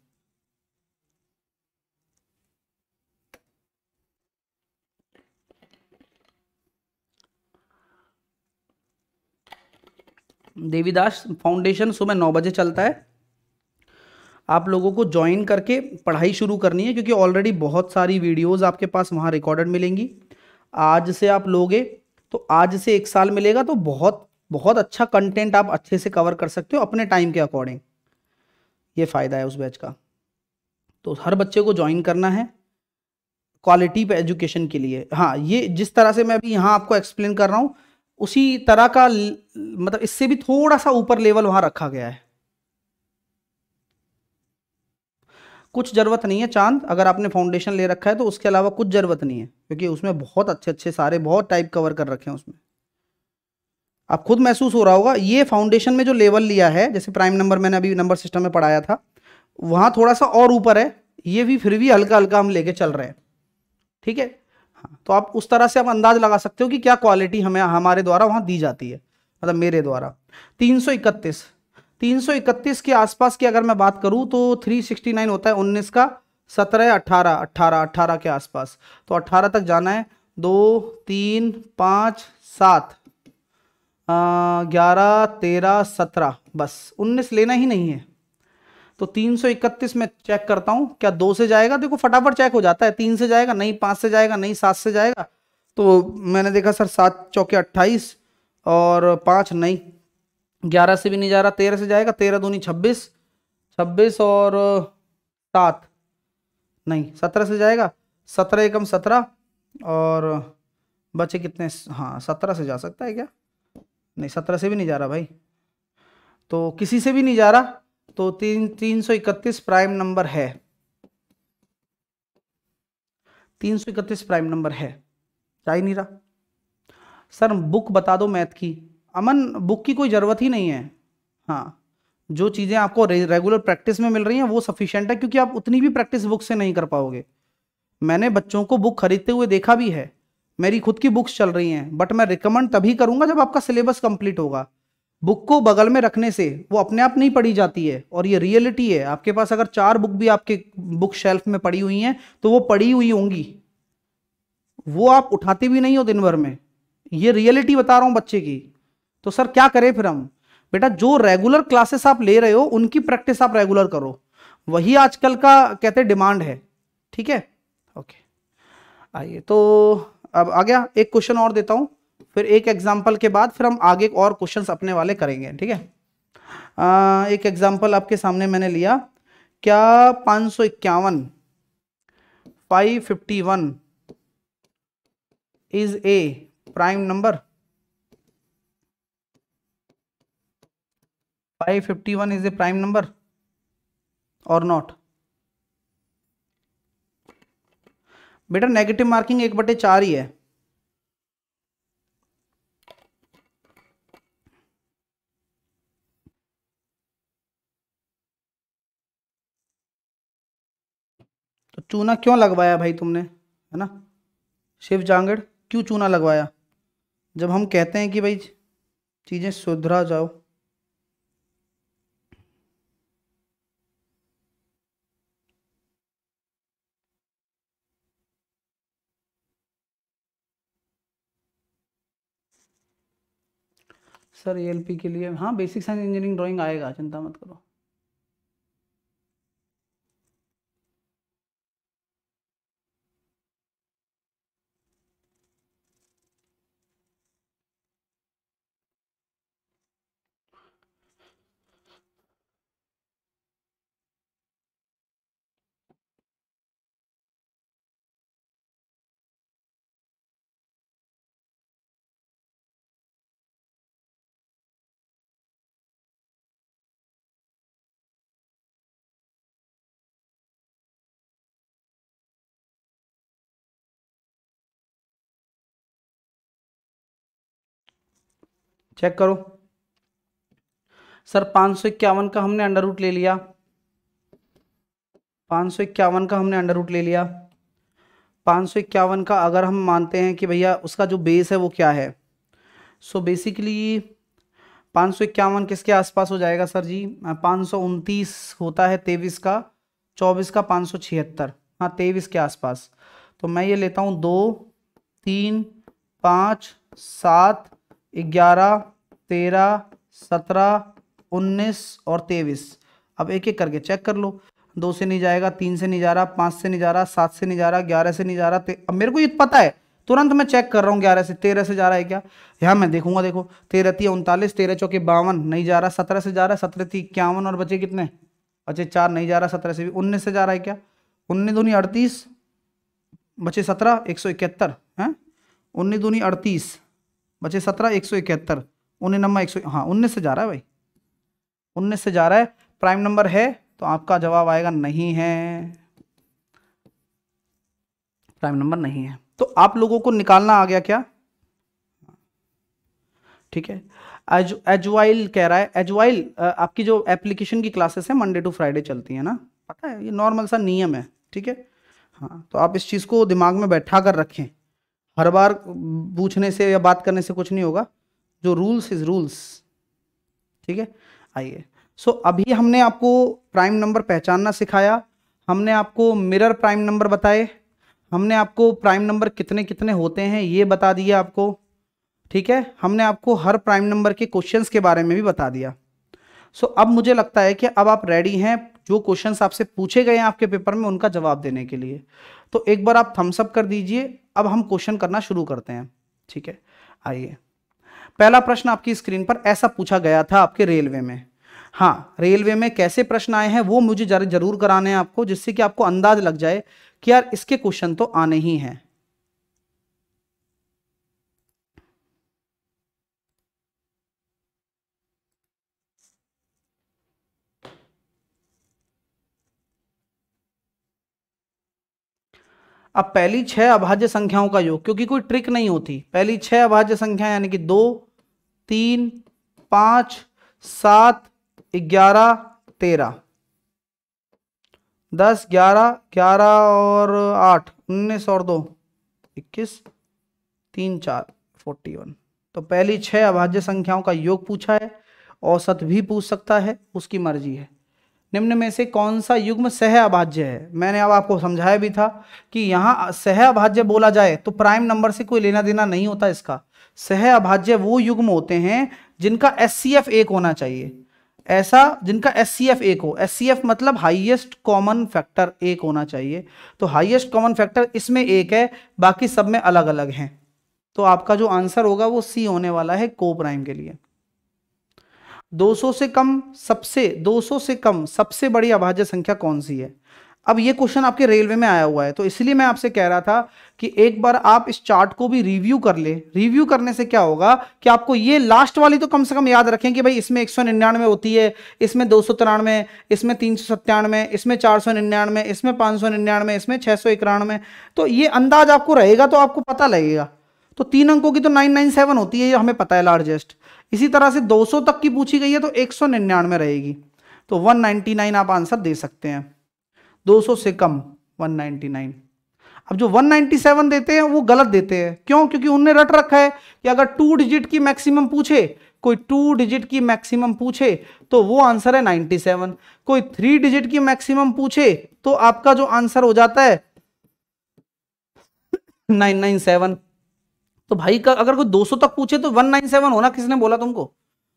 देवीदास फाउंडेशन सुबह नौ बजे चलता है आप लोगों को ज्वाइन करके पढ़ाई शुरू करनी है क्योंकि ऑलरेडी बहुत सारी वीडियोज आपके पास वहाँ रिकॉर्डेड मिलेंगी आज से आप लोगे तो आज से एक साल मिलेगा तो बहुत बहुत अच्छा कंटेंट आप अच्छे से कवर कर सकते हो अपने टाइम के अकॉर्डिंग ये फ़ायदा है उस बैच का तो हर बच्चे को ज्वाइन करना है क्वालिटी पे एजुकेशन के लिए हाँ ये जिस तरह से मैं अभी यहाँ आपको एक्सप्लेन कर रहा हूँ उसी तरह का मतलब इससे भी थोड़ा सा ऊपर लेवल वहां रखा गया है कुछ ज़रूरत नहीं है चांद अगर आपने फाउंडेशन ले रखा है तो उसके अलावा कुछ ज़रूरत नहीं है क्योंकि उसमें बहुत अच्छे अच्छे सारे बहुत टाइप कवर कर रखे हैं उसमें आप खुद महसूस हो रहा होगा ये फाउंडेशन में जो लेवल लिया है जैसे प्राइम नंबर मैंने अभी नंबर सिस्टम में पढ़ाया था वहां थोड़ा सा और ऊपर है ये भी फिर भी हल्का हल्का हम लेके चल रहे हैं ठीक है हाँ, तो आप उस तरह से आप अंदाज लगा सकते हो कि क्या क्वालिटी हमें हमारे द्वारा वहाँ दी जाती है मतलब मेरे द्वारा तीन सौ इकतीस तीन सौ इकतीस के आसपास की अगर मैं बात करूँ तो थ्री सिक्सटी नाइन होता है उन्नीस का सत्रह अट्ठारह अट्ठारह अट्ठारह के आसपास तो अट्ठारह तक जाना है दो तीन पाँच सात ग्यारह तेरह सत्रह बस उन्नीस लेना ही नहीं है तो 331 में चेक करता हूँ क्या दो से जाएगा देखो फटाफट चेक हो जाता है तीन से जाएगा नहीं पाँच से जाएगा नहीं सात से जाएगा तो मैंने देखा सर सात चौके अट्ठाईस और पाँच नहीं ग्यारह से भी नहीं जा रहा तेरह से जाएगा तेरह दूनी छब्बीस छब्बीस और सात नहीं सत्रह से जाएगा सत्रह एकम सत्रह और बचे कितने हाँ सत्रह से जा सकता है क्या नहीं सत्रह से भी नहीं जा रहा भाई तो किसी से भी नहीं जा रहा तो तीन तीन सौ इकतीस प्राइम नंबर है तीन सौ इकतीस प्राइम नंबर है जा ही नहीं रहा सर बुक बता दो मैथ की अमन बुक की कोई ज़रूरत ही नहीं है हाँ जो चीज़ें आपको रे, रेगुलर प्रैक्टिस में मिल रही हैं वो सफिशेंट है क्योंकि आप उतनी भी प्रैक्टिस बुक से नहीं कर पाओगे मैंने बच्चों को बुक खरीदते हुए देखा भी है मेरी खुद की बुक्स चल रही हैं बट मैं रिकमेंड तभी करूँगा जब आपका सिलेबस कंप्लीट होगा बुक को बगल में रखने से वो अपने आप नहीं पढ़ी जाती है और ये रियलिटी है आपके पास अगर चार बुक भी आपके बुक शेल्फ में पड़ी हुई हैं तो वो पड़ी हुई होंगी वो आप उठाते भी नहीं हो दिन भर में ये रियलिटी बता रहा हूँ बच्चे की तो सर क्या करें फिर हम बेटा जो रेगुलर क्लासेस आप ले रहे हो उनकी प्रैक्टिस आप रेगुलर करो वही आजकल का कहते डिमांड है ठीक है ओके आइए तो अब आ गया एक क्वेश्चन और देता हूँ फिर एक एग्जाम्पल के बाद फिर हम आगे और क्वेश्चन अपने वाले करेंगे ठीक है एक एग्जाम्पल आपके सामने मैंने लिया क्या पाँच सौ इक्यावन five fifty one is a prime number five fifty one is a prime number और नॉट बेटा नेगेटिव मार्किंग एक बटे चार ही है चूना क्यों लगवाया भाई तुमने है ना शिव जांगड़ क्यों चूना लगवाया जब हम कहते हैं कि भाई चीज़ें सुधरा जाओ सर एलपी के लिए हाँ बेसिक साइंस इंजीनियरिंग ड्राइंग आएगा चिंता मत करो चेक करो सर पाँच सौ इक्यावन का हमने अंडर रूट ले लिया पाँच सौ इक्यावन का हमने अंडर रूट ले लिया पाँच सौ इक्यावन का अगर हम मानते हैं कि भैया उसका जो बेस है वो क्या है सो बेसिकली पाँच सौ इक्यावन किसके आसपास हो जाएगा सर जी पाँच सौ उनतीस होता है तेईस का चौबीस का पाँच सौ छिहत्तर हाँ तेईस के आसपास तो मैं ये लेता हूँ दो तीन पाँच सात ग्यारह तेरह सत्रह उन्नीस और तेईस अब एक एक करके चेक कर लो दो से नहीं जाएगा तीन से नहीं जा रहा पाँच से नहीं जा रहा सात से नहीं जा रहा ग्यारह से नहीं जा रहा अब मेरे को ये पता है तुरंत मैं चेक कर रहा हूँ ग्यारह से तेरह से जा रहा है क्या यहाँ मैं देखूंगा देखो तेरह तीन उनतालीस तेरह चौके बावन नहीं जा रहा सत्रह से जा रहा है सत्रह ती इक्यावन और बचे कितने बचे चार नहीं जा रहा सत्रह से भी उन्नीस से जा रहा है क्या उन्नीस दूनी अड़तीस बचे सत्रह एक सौ इकहत्तर हैं उन्नीस दूनी अड़तीस बचे सत्रह एक सौ इकहत्तर उन्नीस नंबर एक सौ हाँ उन्नीस से जा रहा है भाई उन्नीस से जा रहा है प्राइम नंबर है तो आपका जवाब आएगा नहीं है प्राइम नंबर नहीं है तो आप लोगों को निकालना आ गया क्या ठीक है एज एजवाइल कह रहा है एजवाइल आपकी जो एप्लीकेशन की क्लासेस है मंडे टू फ्राइडे चलती है ना पता है ये नॉर्मल सा नियम है ठीक है हाँ तो आप इस चीज़ को दिमाग में बैठा कर रखें हर बार पूछने से या बात करने से कुछ नहीं होगा जो रूल्स इज रूल्स ठीक है आइए सो so, अभी हमने आपको प्राइम नंबर पहचानना सिखाया हमने आपको मिरर प्राइम नंबर बताए हमने आपको प्राइम नंबर कितने कितने होते हैं ये बता दिया आपको ठीक है हमने आपको हर प्राइम नंबर के क्वेश्चंस के बारे में भी बता दिया सो so, अब मुझे लगता है कि अब आप रेडी हैं जो क्वेश्चंस आपसे पूछे गए हैं आपके पेपर में उनका जवाब देने के लिए तो एक बार आप थम्सअप कर दीजिए अब हम क्वेश्चन करना शुरू करते हैं ठीक है आइए पहला प्रश्न आपकी स्क्रीन पर ऐसा पूछा गया था आपके रेलवे में हाँ रेलवे में कैसे प्रश्न आए हैं वो मुझे जरूर कराने हैं आपको जिससे कि आपको अंदाज लग जाए कि यार इसके क्वेश्चन तो आने ही हैं अब पहली छह अभाज्य संख्याओं का योग क्योंकि कोई ट्रिक नहीं होती पहली छह अभाज्य संख्या यानी कि दो तीन पांच सात ग्यारह तेरह दस ग्यारह ग्यारह और आठ उन्नीस और दो इक्कीस तीन चार फोर्टी वन तो पहली छह अभाज्य संख्याओं का योग पूछा है औसत भी पूछ सकता है उसकी मर्जी है निम्न में से कौन सा युग्म सह अभाज्य है मैंने अब आपको समझाया भी था कि यहाँ सह अभाज्य बोला जाए तो प्राइम नंबर से कोई लेना देना नहीं होता इसका सह अभाज्य वो युग्म होते हैं जिनका एस सी एफ एक होना चाहिए ऐसा जिनका एस सी एफ एक हो एस सी एफ मतलब हाईएस्ट कॉमन फैक्टर एक होना चाहिए तो हाईएस्ट कॉमन फैक्टर इसमें एक है बाकी सब में अलग अलग हैं तो आपका जो आंसर होगा वो सी होने वाला है को प्राइम के लिए 200 से कम सबसे 200 से कम सबसे बड़ी अभाज्य संख्या कौन सी है अब ये क्वेश्चन आपके रेलवे में आया हुआ है तो इसलिए मैं आपसे कह रहा था कि एक बार आप इस चार्ट को भी रिव्यू कर ले रिव्यू करने से क्या होगा कि आपको ये लास्ट वाली तो कम से कम याद रखें कि भाई इसमें एक सौ निन्यानवे होती है इसमें दो सौ तिरानवे इसमें तीन सौ सत्तानवे इसमें चार सौ निन्यानवे इसमें पाँच इसमें छः तो ये अंदाज आपको रहेगा तो आपको पता लगेगा तो तीन अंकों की तो नाइन नाइन सेवन होती है ये हमें पता है लार्जेस्ट इसी तरह से 200 तक की पूछी गई है तो एक सौ रहेगी तो 199 आप आंसर दे सकते हैं 200 से कम 199 अब जो 197 देते हैं वो गलत देते हैं क्यों क्योंकि उनने रट रखा है कि अगर टू डिजिट की मैक्सिमम पूछे कोई टू डिजिट की मैक्सिमम पूछे तो वो आंसर है 97 कोई थ्री डिजिट की मैक्सिमम पूछे तो आपका जो आंसर हो जाता है 997 तो भाई का अगर कोई 200 तक पूछे तो 197 होना किसने बोला तुमको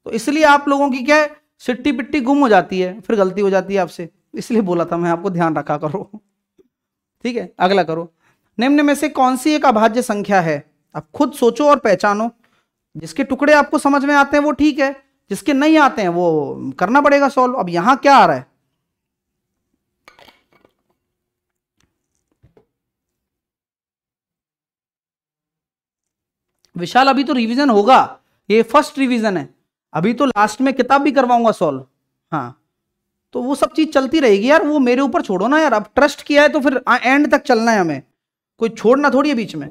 तो इसलिए आप लोगों की क्या है सिट्टी पिट्टी गुम हो जाती है फिर गलती हो जाती है आपसे इसलिए बोला था मैं आपको ध्यान रखा करो ठीक है अगला करो निम्न में से कौन सी एक अभाज्य संख्या है आप खुद सोचो और पहचानो जिसके टुकड़े आपको समझ में आते हैं वो ठीक है जिसके नहीं आते हैं वो करना पड़ेगा सॉल्व अब यहाँ क्या आ रहा है विशाल अभी तो रिवीजन होगा ये फर्स्ट रिवीजन है अभी तो लास्ट में किताब भी करवाऊंगा सॉल्व हाँ तो वो सब चीज चलती रहेगी यार वो मेरे ऊपर छोड़ो ना यार अब ट्रस्ट किया है तो फिर एंड तक चलना है हमें कोई छोड़ना थोड़ी है बीच में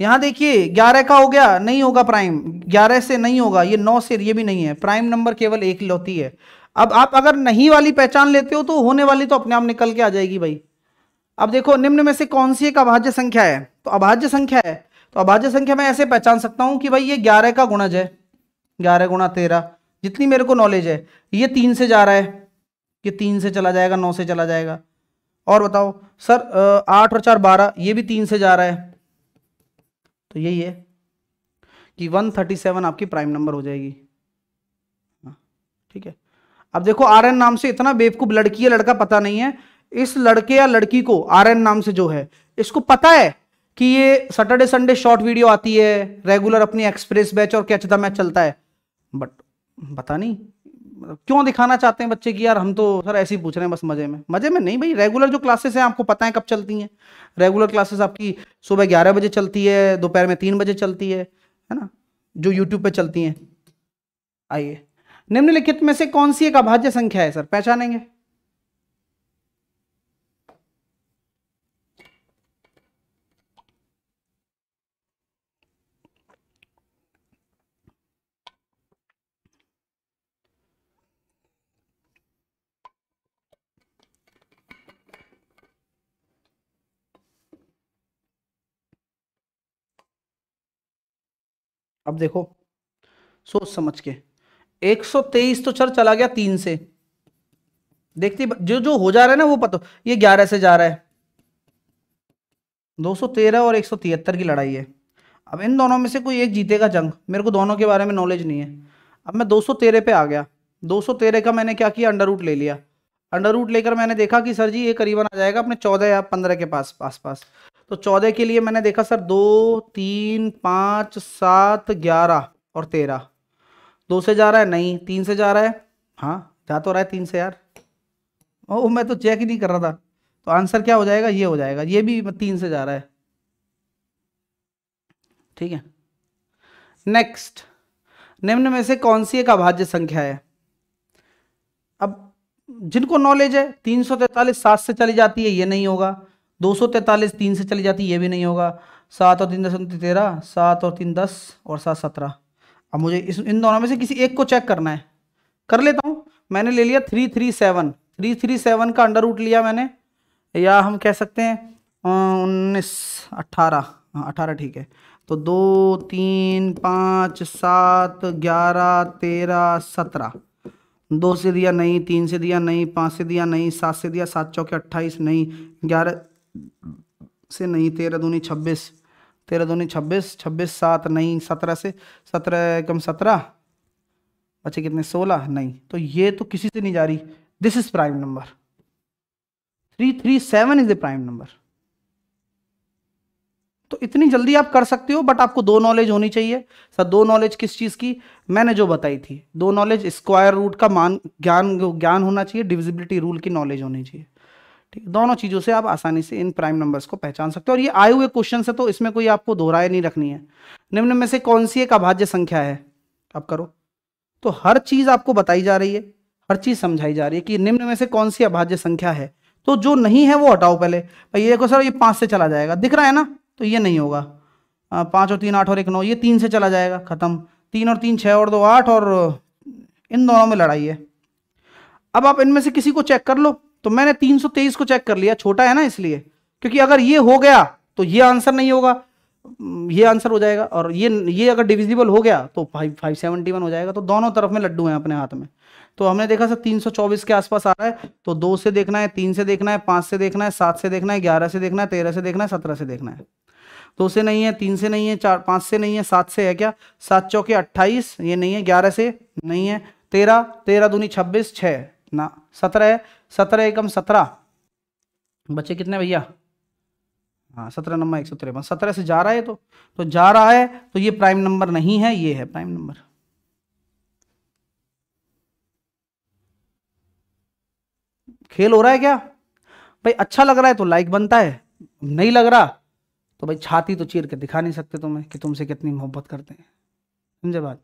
यहां देखिए ग्यारह का हो गया नहीं होगा प्राइम ग्यारह से नहीं होगा ये नौ से ये भी नहीं है प्राइम नंबर केवल एक लौती है अब आप अगर नहीं वाली पहचान लेते हो तो होने वाली तो अपने आप निकल के आ जाएगी भाई अब देखो निम्न में से कौन सी एक अभाज्य संख्या है तो अभाज्य संख्या है तो अभाज्य संख्या मैं ऐसे पहचान सकता हूं कि भाई ये ग्यारह का गुणज है ग्यारह गुणा तेरह जितनी मेरे को नॉलेज है ये तीन से जा रहा है ये तीन से चला जाएगा नौ से चला जाएगा और बताओ सर आठ और चार बारह ये भी तीन से जा रहा है तो यही है कि वन थर्टी सेवन आपकी प्राइम नंबर हो जाएगी हाँ, ठीक है अब देखो आर्यन नाम से इतना बेवकूफ लड़की या लड़का पता नहीं है इस लड़के या लड़की को आर्यन नाम से जो है इसको पता है कि ये सैटरडे संडे शॉर्ट वीडियो आती है रेगुलर अपनी एक्सप्रेस बैच और कैच द मैच चलता है बट पता नहीं मतलब क्यों दिखाना चाहते हैं बच्चे कि यार हम तो सर ऐसे ही पूछ रहे हैं बस मजे में मजे में नहीं भाई रेगुलर जो क्लासेस हैं आपको पता है कब चलती हैं रेगुलर क्लासेस आपकी सुबह ग्यारह बजे चलती है दोपहर में तीन बजे चलती है है ना जो यूट्यूब पे चलती हैं आइए निम्नलिखित में से कौन सी एक अभाज्य संख्या है सर पहचानेंगे अब देखो सोच समझ के 123 तो चल चला गया तीन से देखती जो जो हो जा रहा है ना वो पता ये ग्यारह से जा रहा है 213 और 173 की लड़ाई है अब इन दोनों में से कोई एक जीतेगा जंग मेरे को दोनों के बारे में नॉलेज नहीं है अब मैं 213 पे आ गया 213 का मैंने क्या किया अंडर रूट ले लिया अंडर रूट लेकर मैंने देखा कि सर जी ये करीबन आ जाएगा अपने चौदह या पंद्रह के पास पास पास तो चौदह के लिए मैंने देखा सर दो तीन पाँच सात ग्यारह और तेरह दो से जा रहा है नहीं तीन से जा रहा है हाँ जा तो रहा है तीन से यार ओ मैं तो चेक ही नहीं कर रहा था तो आंसर क्या हो जाएगा ये हो जाएगा ये भी तीन से जा रहा है ठीक है नेक्स्ट निम्न में से कौन सी एक अभाज्य संख्या है अब जिनको नॉलेज है तीन सौ तैतालीस सात से चली जाती है ये नहीं होगा दो सौ तैतालीस तीन से चली जाती है ये भी नहीं होगा सात और तीन दस मतलब तेरह सात और तीन दस और सात सत्रह अब मुझे इस इन दोनों में से किसी एक को चेक करना है कर लेता हूँ मैंने ले लिया three three seven three three seven का अंडर रूट लिया मैंने या हम कह सकते हैं उन्नीस अट्ठारह हाँ, अट्ठारह ठीक है तो दो तीन पाँच सात ग्यारह तेरह सत्रह दो से दिया नहीं तीन से दिया नहीं पाँच से दिया नहीं सात से दिया सात चौके अट्ठाईस नहीं ग्यारह से नहीं तेरह दूनी छब्बीस तेरह दूनी छब्बीस छब्बीस सात नहीं सत्रह से सत्रह कम सत्रह अच्छा कितने सोलह नहीं तो ये तो किसी से नहीं जा रही this is prime number three three seven is the prime number तो इतनी जल्दी आप कर सकते हो बट आपको दो नॉलेज होनी चाहिए सर दो नॉलेज किस चीज़ की मैंने जो बताई थी दो नॉलेज स्क्वायर रूट का मान ज्ञान ज्ञान होना चाहिए डिविजिबिलिटी रूल की नॉलेज होनी चाहिए ठीक दोनों चीज़ों से आप आसानी से इन प्राइम नंबर्स को पहचान सकते हो और ये आए हुए क्वेश्चन है तो इसमें कोई आपको दोहराए नहीं रखनी है निम्न में से कौन सी एक अभाज्य संख्या है आप करो तो हर चीज़ आपको बताई जा रही है हर चीज़ समझाई जा रही है कि निम्न में से कौन सी अभाज्य संख्या है तो जो नहीं है वो हटाओ पहले भाई ये देखो सर ये पाँच से चला जाएगा दिख रहा है ना तो ये नहीं होगा पाँच और तीन आठ और एक नौ ये तीन से चला जाएगा ख़त्म तीन और तीन छः और दो आठ और इन दोनों में लड़ाई है अब आप इनमें से किसी को चेक कर लो तो मैंने तीन सौ तेईस को चेक कर लिया छोटा है ना इसलिए क्योंकि अगर ये हो गया तो ये आंसर नहीं होगा ये आंसर हो जाएगा और ये ये अगर डिविजिबल हो गया तो फाइव फाइव सेवेंटी वन हो जाएगा तो दोनों तरफ में लड्डू हैं अपने हाथ में तो हमने देखा सर तीन सौ चौबीस के आसपास आ रहा है तो दो से देखना है तीन से देखना है पाँच से देखना है सात से देखना है ग्यारह से देखना है तेरह से देखना है सत्रह से देखना है दो से नहीं है तीन से नहीं है चार पाँच से नहीं है सात से है क्या सात चौके अट्ठाईस ये नहीं है ग्यारह से नहीं है तेरह तेरह दूनी छब्बीस छः ना सत्रह है सत्रह एकम सत्रह बच्चे कितने भैया हाँ सत्रह नंबर एक सौ तिरपन सत्रह से जा रहा है तो तो जा रहा है तो ये प्राइम नंबर नहीं है ये है प्राइम नंबर खेल हो रहा है क्या भाई अच्छा लग रहा है तो लाइक बनता है नहीं लग रहा तो भाई छाती तो चीर के दिखा नहीं सकते तुम्हें कि तुमसे कितनी मोहब्बत करते हैं समझे बात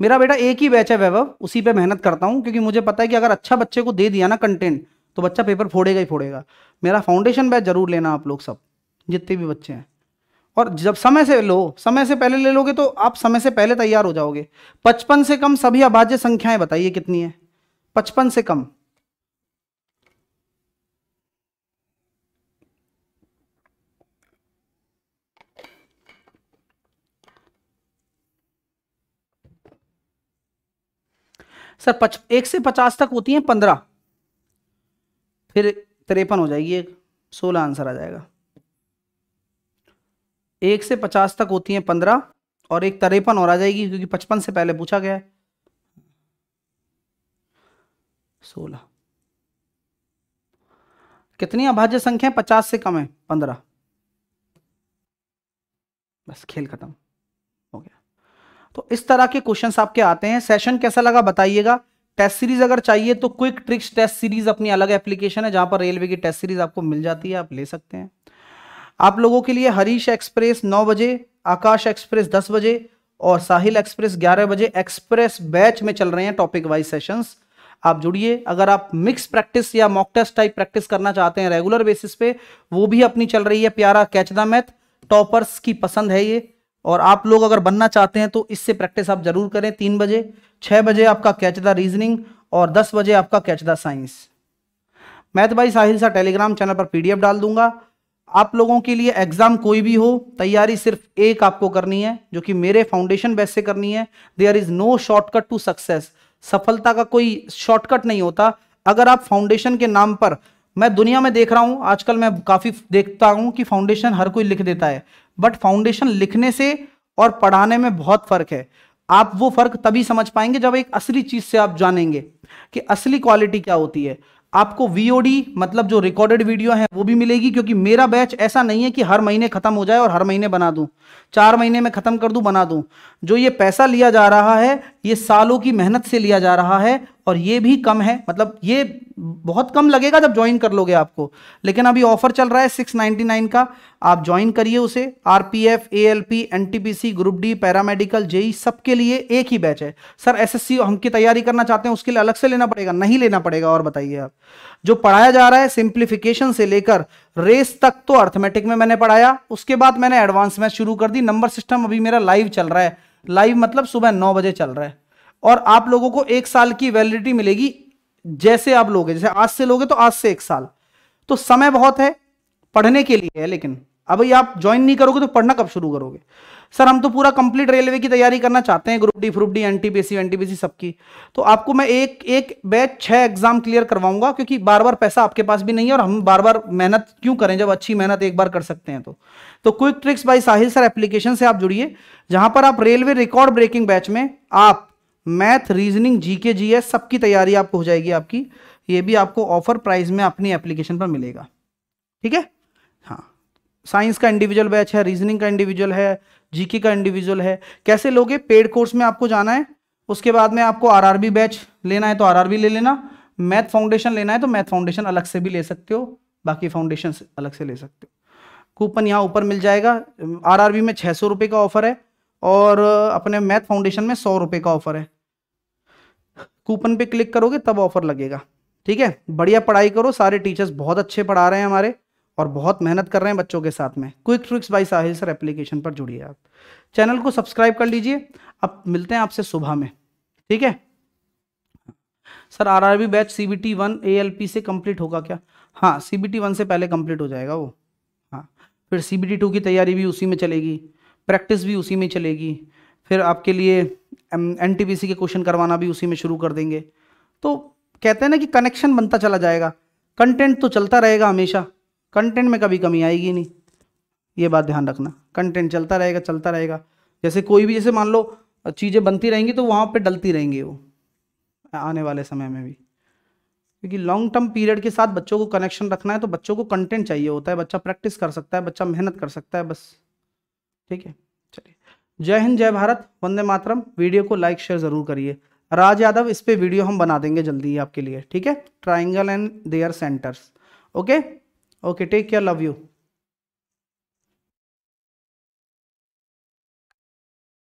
मेरा बेटा एक ही बैच है वैभव उसी पे मेहनत करता हूँ क्योंकि मुझे पता है कि अगर अच्छा बच्चे को दे दिया ना कंटेंट तो बच्चा पेपर फोड़ेगा ही फोड़ेगा मेरा फाउंडेशन बैच जरूर लेना आप लोग सब जितने भी बच्चे हैं और जब समय से लो समय से पहले ले लोगे तो आप समय से पहले तैयार हो जाओगे पचपन से कम सभी अभाज्य संख्याएं बताइए कितनी है पचपन से कम सर पच एक से पचास तक होती हैं पंद्रह फिर तिरपन हो जाएगी एक सोलह आंसर आ जाएगा एक से पचास तक होती हैं पंद्रह और एक तिरपन और आ जाएगी क्योंकि पचपन से पहले पूछा गया है सोलह कितनी अभाज्य संख्या पचास से कम है पंद्रह बस खेल खत्म तो इस तरह के क्वेश्चन आपके आते हैं सेशन कैसा लगा बताइएगा टेस्ट सीरीज अगर चाहिए तो क्विक ट्रिक्स टेस्ट सीरीज अपनी अलग एप्लीकेशन है जहां पर रेलवे की टेस्ट सीरीज आपको मिल जाती है आप ले सकते हैं आप लोगों के लिए हरीश एक्सप्रेस नौ बजे आकाश एक्सप्रेस दस बजे और साहिल एक्सप्रेस ग्यारह बजे एक्सप्रेस बैच में चल रहे हैं टॉपिक वाइज सेशंस आप जुड़िए अगर आप मिक्स प्रैक्टिस या मॉक टेस्ट टाइप प्रैक्टिस करना चाहते हैं रेगुलर बेसिस पे वो भी अपनी चल रही है प्यारा कैच द मैथ टॉपर्स की पसंद है ये और आप लोग अगर बनना चाहते हैं तो इससे प्रैक्टिस आप जरूर करें तीन बजे छह बजे आपका कैच द रीजनिंग और दस बजे आपका कैच द साइंस मैथ भाई साहिल सा टेलीग्राम चैनल पर पीडीएफ डाल दूंगा आप लोगों के लिए एग्जाम कोई भी हो तैयारी सिर्फ एक आपको करनी है जो कि मेरे फाउंडेशन बेस से करनी है there is no shortcut to success सफलता का कोई शॉर्टकट नहीं होता अगर आप फाउंडेशन के नाम पर मैं दुनिया में देख रहा हूँ आजकल मैं काफ़ी देखता हूँ कि फाउंडेशन हर कोई लिख देता है बट फाउंडेशन लिखने से और पढ़ाने में बहुत फ़र्क है आप वो फ़र्क तभी समझ पाएंगे जब एक असली चीज़ से आप जानेंगे कि असली क्वालिटी क्या होती है आपको वी मतलब जो रिकॉर्डेड वीडियो है वो भी मिलेगी क्योंकि मेरा बैच ऐसा नहीं है कि हर महीने ख़त्म हो जाए और हर महीने बना दूं चार महीने में ख़त्म कर दूं बना दूं जो ये पैसा लिया जा रहा है ये सालों की मेहनत से लिया जा रहा है और ये भी कम है मतलब ये बहुत कम लगेगा जब ज्वाइन कर लोगे आपको लेकिन अभी ऑफर चल रहा है 699 का आप ज्वाइन करिए उसे RPF ALP NTPC group D paramedical JE सबके लिए एक ही बैच है सर एसएससी हम की तैयारी करना चाहते हैं उसके लिए अलग से लेना पड़ेगा नहीं लेना पड़ेगा और बताइए आप जो पढ़ाया जा रहा है सिंप्लीफिकेशन से लेकर रेस तक तो अर्थमेटिक में मैंने पढ़ाया उसके बाद मैंने एडवांस मैथ शुरू कर दी नंबर सिस्टम अभी मेरा लाइव चल रहा है लाइव मतलब सुबह नौ बजे चल रहा है और आप लोगों को एक साल की वैलिडिटी मिलेगी जैसे आप लोगे जैसे आज से लोगे तो आज से एक साल तो समय बहुत है पढ़ने के लिए है लेकिन अब ये आप ज्वाइन नहीं करोगे तो पढ़ना कब शुरू करोगे सर हम तो पूरा कंप्लीट रेलवे की तैयारी करना चाहते हैं group D group D NTPC NTPC सबकी तो आपको मैं एक एक बैच छह एग्जाम क्लियर करवाऊंगा क्योंकि बार बार पैसा आपके पास भी नहीं है और हम बार बार मेहनत क्यों करें जब अच्छी मेहनत एक बार कर सकते हैं तो तो quick tricks by Sahil sir application से आप जुड़िए जहां पर आप रेलवे रिकॉर्ड ब्रेकिंग बैच में आप मैथ रीजनिंग जी के जी है सबकी तैयारी आपको हो जाएगी आपकी ये भी आपको ऑफर प्राइस में अपनी एप्लीकेशन पर मिलेगा ठीक है हाँ साइंस का इंडिविजुअल बैच है रीजनिंग का इंडिविजुअल है जीके का इंडिविजुअल है कैसे लोगे पेड कोर्स में आपको जाना है उसके बाद में आपको आरआरबी बैच लेना है तो आरआरबी ले लेना मैथ फाउंडेशन लेना है तो मैथ फाउंडेशन अलग से भी ले सकते हो बाकी फाउंडेशन अलग से ले सकते हो कूपन यहाँ ऊपर मिल जाएगा आर में छः सौ का ऑफर है और अपने मैथ फाउंडेशन में सौ का ऑफर है कूपन पे क्लिक करोगे तब ऑफर लगेगा ठीक है बढ़िया पढ़ाई करो सारे टीचर्स बहुत अच्छे पढ़ा रहे हैं हमारे और बहुत मेहनत कर रहे हैं बच्चों के साथ में quick tricks by Sahil sir application पर जुड़िए आप चैनल को सब्सक्राइब कर लीजिए अब मिलते हैं आपसे सुबह में ठीक है sir RRB batch C B T one A L P से कंप्लीट होगा क्या हाँ सी बी टी वन से पहले कंप्लीट हो जाएगा वो हाँ फिर सी बी टी टू की तैयारी भी उसी में चलेगी प्रैक्टिस भी उसी में चलेगी फिर आपके लिए एन के क्वेश्चन करवाना भी उसी में शुरू कर देंगे तो कहते हैं ना कि कनेक्शन बनता चला जाएगा कंटेंट तो चलता रहेगा हमेशा कंटेंट में कभी कमी आएगी नहीं ये बात ध्यान रखना कंटेंट चलता रहेगा चलता रहेगा जैसे कोई भी जैसे मान लो चीज़ें बनती रहेंगी तो वहाँ पर डलती रहेंगी वो आने वाले समय में भी क्योंकि लॉन्ग टर्म पीरियड के साथ बच्चों को कनेक्शन रखना है तो बच्चों को कंटेंट चाहिए होता है बच्चा प्रैक्टिस कर सकता है बच्चा मेहनत कर सकता है बस ठीक है जय हिंद जय भारत वंदे मातरम वीडियो को लाइक शेयर ज़रूर करिए राज यादव इस पर वीडियो हम बना देंगे जल्दी ही आपके लिए ठीक है triangle and their centres okay okay take care love you